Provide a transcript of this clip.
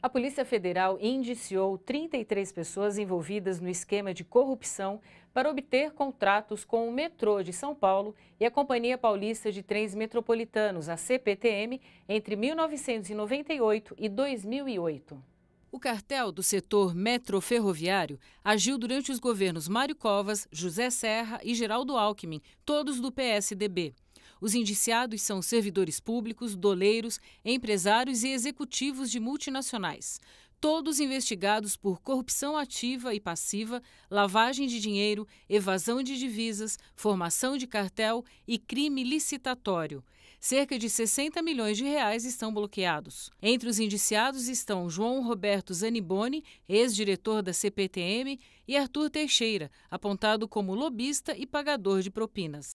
A Polícia Federal indiciou 33 pessoas envolvidas no esquema de corrupção para obter contratos com o metrô de São Paulo e a Companhia Paulista de Trens Metropolitanos, a CPTM, entre 1998 e 2008. O cartel do setor metroferroviário agiu durante os governos Mário Covas, José Serra e Geraldo Alckmin, todos do PSDB. Os indiciados são servidores públicos, doleiros, empresários e executivos de multinacionais. Todos investigados por corrupção ativa e passiva, lavagem de dinheiro, evasão de divisas, formação de cartel e crime licitatório. Cerca de 60 milhões de reais estão bloqueados. Entre os indiciados estão João Roberto Zaniboni, ex-diretor da CPTM, e Arthur Teixeira, apontado como lobista e pagador de propinas.